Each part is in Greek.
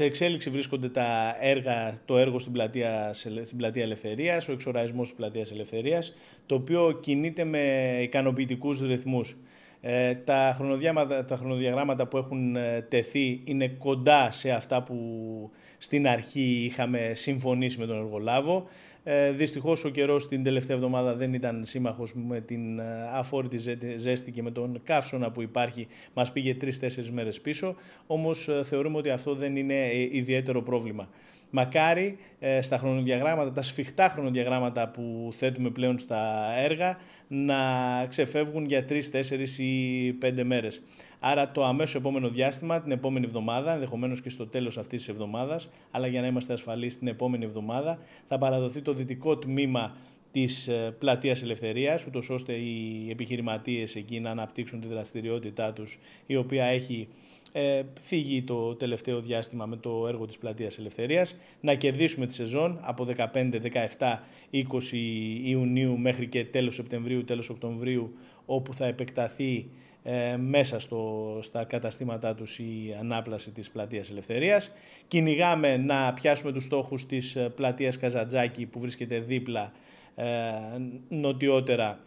Σε εξέλιξη βρίσκονται τα έργα, το έργο στην πλατεία, στην πλατεία Ελευθερίας, ο εξοραϊσμός της πλατείας Ελευθερίας, το οποίο κινείται με ικανοποιητικούς ρυθμούς. Ε, τα, χρονοδιάγραμματα, τα χρονοδιαγράμματα που έχουν ε, τεθεί είναι κοντά σε αυτά που στην αρχή είχαμε συμφωνήσει με τον εργολάβο. Ε, Δυστυχώς ο καιρός την τελευταία εβδομάδα δεν ήταν σύμμαχος με την ε, αφόρητη ζέστη και με τον καύσωνα που υπάρχει. Μας πηγε τρεις τρεις-τέσσερις μέρες πίσω. Όμως θεωρούμε ότι αυτό δεν είναι ιδιαίτερο πρόβλημα. Μακάρι ε, στα χρονοδιαγράμματα, τα σφιχτά χρονοδιαγράμματα που θέτουμε πλέον στα έργα να ξεφεύγουν για τρεις, τέσσερις ή πέντε μέρες. Άρα το αμέσως επόμενο διάστημα, την επόμενη εβδομάδα, ενδεχομένως και στο τέλος αυτής της εβδομάδας, αλλά για να είμαστε ασφαλείς την επόμενη εβδομάδα, θα παραδοθεί το δυτικό τμήμα της ε, πλατείας ελευθερίας, ούτως ώστε οι επιχειρηματίες εκεί να αναπτύξουν τη δραστηριότητά τους, η οποία έχει ε, φύγει το τελευταίο διάστημα με το έργο της Πλατείας Ελευθερίας, να κερδίσουμε τη σεζόν από 15, 17, 20 Ιουνίου μέχρι και τέλος Σεπτεμβρίου, τέλος Οκτωβρίου, όπου θα επεκταθεί ε, μέσα στο, στα καταστήματά τους η ανάπλαση της Πλατείας Ελευθερίας. Κυνηγάμε να πιάσουμε τους στόχους της ε, Πλατείας Καζαντζάκη που βρίσκεται δίπλα ε, νοτιότερα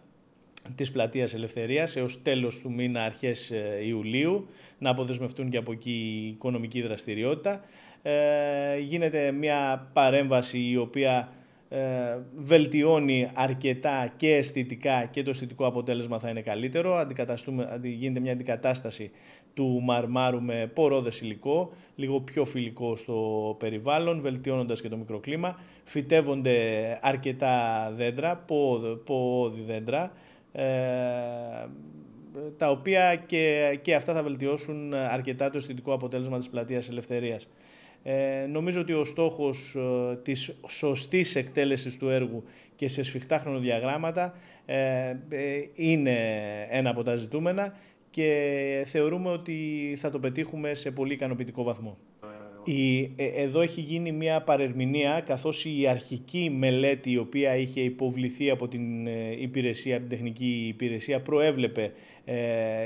της Πλατείας Ελευθερίας έως τέλος του μήνα αρχές ε, Ιουλίου να αποδεσμευτούν και από εκεί η οικονομική δραστηριότητα. Ε, γίνεται μια παρέμβαση η οποία ε, βελτιώνει αρκετά και αισθητικά και το αισθητικό αποτέλεσμα θα είναι καλύτερο. Αντικαταστούμε, γίνεται μια αντικατάσταση του μαρμάρου με πορόδες υλικό, λίγο πιο φιλικό στο περιβάλλον, βελτιώνοντας και το μικροκλίμα. Φυτεύονται αρκετά δέντρα, πόδι δέντρα, ε, τα οποία και, και αυτά θα βελτιώσουν αρκετά το αισθητικό αποτέλεσμα της πλατείας ελευθερίας. Ε, νομίζω ότι ο στόχος ε, της σωστής εκτέλεσης του έργου και σε σφιχτά χρονοδιαγράμματα είναι ένα από τα ζητούμενα και θεωρούμε ότι θα το πετύχουμε σε πολύ ικανοποιητικό βαθμό. Η, ε, εδώ έχει γίνει μια παρερμηνία καθώς η αρχική μελέτη η οποία είχε υποβληθεί από την, ε, υπηρεσία, την τεχνική υπηρεσία προέβλεπε ε,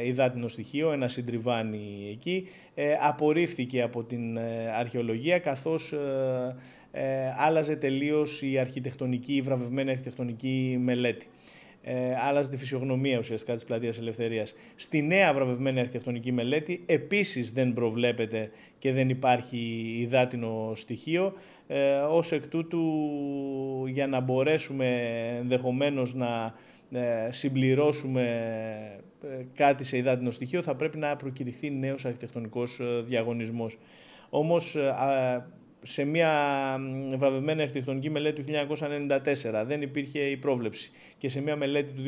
υδάτινο στοιχείο, ένα συντριβάνι εκεί, ε, απορρίφθηκε από την ε, αρχαιολογία καθώς άλλαζε τελείως η αρχιτεκτονική, η βραβευμένη αρχιτεκτονική μελέτη ε, άλλαζε τη φυσιογνωμία ουσιαστικά της πλατείας Ελευθερίας. Στη νέα βραβευμένη αρχιτεκτονική μελέτη επίσης δεν προβλέπεται και δεν υπάρχει υδάτινο στοιχείο. Ε, Ως εκ τούτου, για να μπορέσουμε ενδεχομένως να ε, συμπληρώσουμε ε, κάτι σε υδάτινο στοιχείο, θα πρέπει να προκηρυχθεί νέος αρχιτεκτονικός ε, διαγωνισμός. Όμως, σε μια βραβευμένη αρχιτεκτονική μελέτη του 1994 δεν υπήρχε η πρόβλεψη και σε μια μελέτη του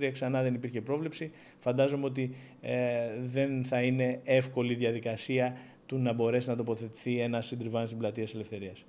2023 ξανά δεν υπήρχε πρόβλεψη, φαντάζομαι ότι ε, δεν θα είναι εύκολη διαδικασία του να μπορέσει να τοποθετηθεί ένας συντριβάνι στην πλατεία της Ελευθερίας.